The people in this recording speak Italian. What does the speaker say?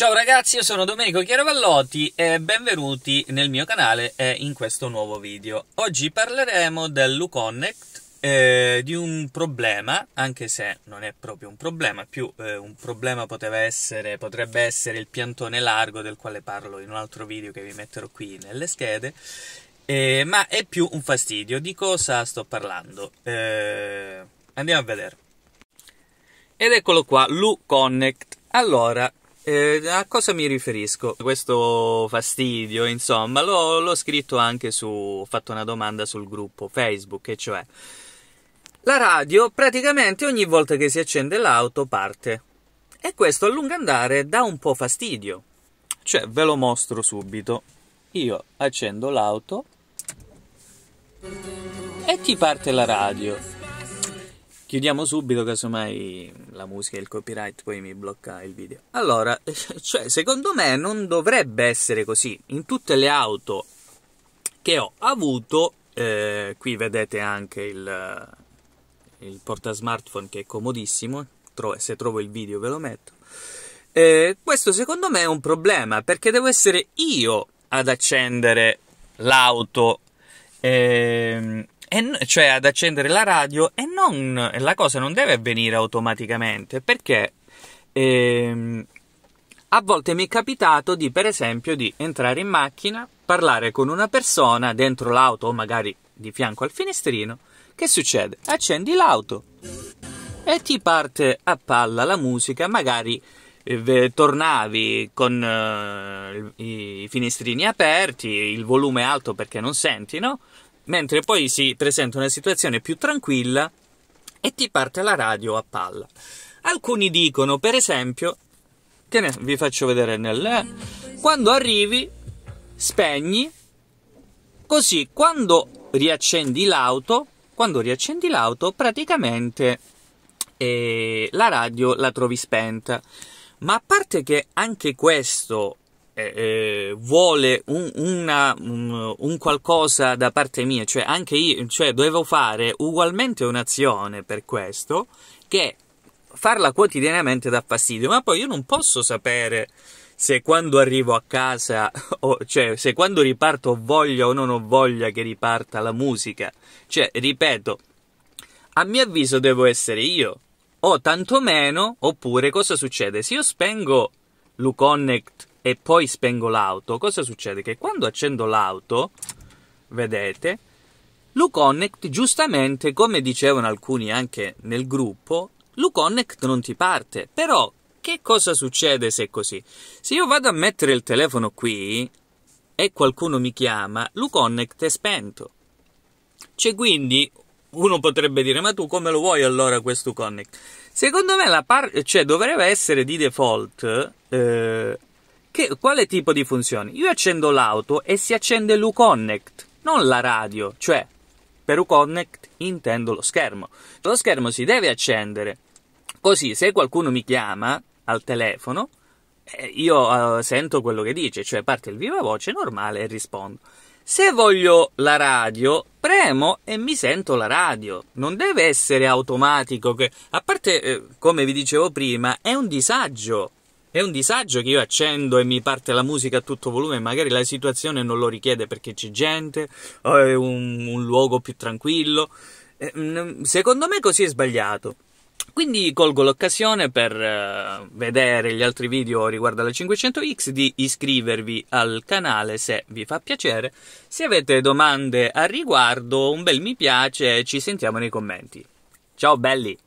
Ciao ragazzi, io sono Domenico Chiaravallotti e benvenuti nel mio canale e in questo nuovo video. Oggi parleremo dell'UConnect, eh, di un problema, anche se non è proprio un problema, più eh, un problema essere, potrebbe essere il piantone largo del quale parlo in un altro video che vi metterò qui nelle schede, eh, ma è più un fastidio. Di cosa sto parlando? Eh, andiamo a vedere. Ed eccolo qua, l'UConnect. Allora, eh, a cosa mi riferisco? Questo fastidio, insomma, l'ho, l'ho scritto anche su. ho fatto una domanda sul gruppo Facebook, e cioè. La radio praticamente ogni volta che si accende l'auto parte e questo a lungo andare dà un po' fastidio. Cioè, ve lo mostro subito. Io accendo l'auto e ti parte la radio. Chiudiamo subito, casomai la musica e il copyright poi mi blocca il video. Allora, cioè, secondo me non dovrebbe essere così. In tutte le auto che ho avuto, eh, qui vedete anche il, il porta smartphone che è comodissimo, Tro- se trovo il video ve lo metto. Eh, questo secondo me è un problema perché devo essere io ad accendere l'auto. Ehm, e, cioè ad accendere la radio e non, la cosa non deve avvenire automaticamente perché ehm, a volte mi è capitato di, per esempio, di entrare in macchina, parlare con una persona dentro l'auto o magari di fianco al finestrino. Che succede? Accendi l'auto e ti parte a palla la musica, magari eh, tornavi con eh, i finestrini aperti, il volume alto perché non senti, no? mentre poi si presenta una situazione più tranquilla e ti parte la radio a palla. Alcuni dicono, per esempio, che ne, vi faccio vedere nel... Eh, quando arrivi, spegni, così quando riaccendi l'auto, quando riaccendi l'auto, praticamente eh, la radio la trovi spenta. Ma a parte che anche questo eh, eh, vuole un, una, un, un, qualcosa da parte mia, cioè anche io, cioè dovevo fare ugualmente un'azione per questo che farla quotidianamente dà fastidio, ma poi io non posso sapere se quando arrivo a casa, o, cioè se quando riparto ho voglia o non ho voglia che riparta la musica, cioè ripeto, a mio avviso devo essere io, o tantomeno, oppure cosa succede? Se io spengo l'Uconnect e poi spengo l'auto, cosa succede? Che quando accendo l'auto, vedete, l'UConnect giustamente, come dicevano alcuni anche nel gruppo, l'UConnect non ti parte. Però che cosa succede se è così? Se io vado a mettere il telefono qui e qualcuno mi chiama, l'UConnect è spento. C'è cioè, quindi uno potrebbe dire: Ma tu come lo vuoi allora questo Connect? Secondo me la par- cioè, dovrebbe essere di default eh, che, quale tipo di funzione? Io accendo l'auto e si accende l'UConnect, non la radio, cioè per UConnect intendo lo schermo. Lo schermo si deve accendere, così se qualcuno mi chiama al telefono, eh, io uh, sento quello che dice, cioè parte il viva voce normale e rispondo. Se voglio la radio, premo e mi sento la radio. Non deve essere automatico che, a parte eh, come vi dicevo prima, è un disagio è un disagio che io accendo e mi parte la musica a tutto volume, magari la situazione non lo richiede perché c'è gente, o è un, un luogo più tranquillo. Eh, mm, secondo me così è sbagliato. Quindi colgo l'occasione per eh, vedere gli altri video riguardo alla 500X di iscrivervi al canale se vi fa piacere. Se avete domande al riguardo, un bel mi piace, ci sentiamo nei commenti. Ciao belli!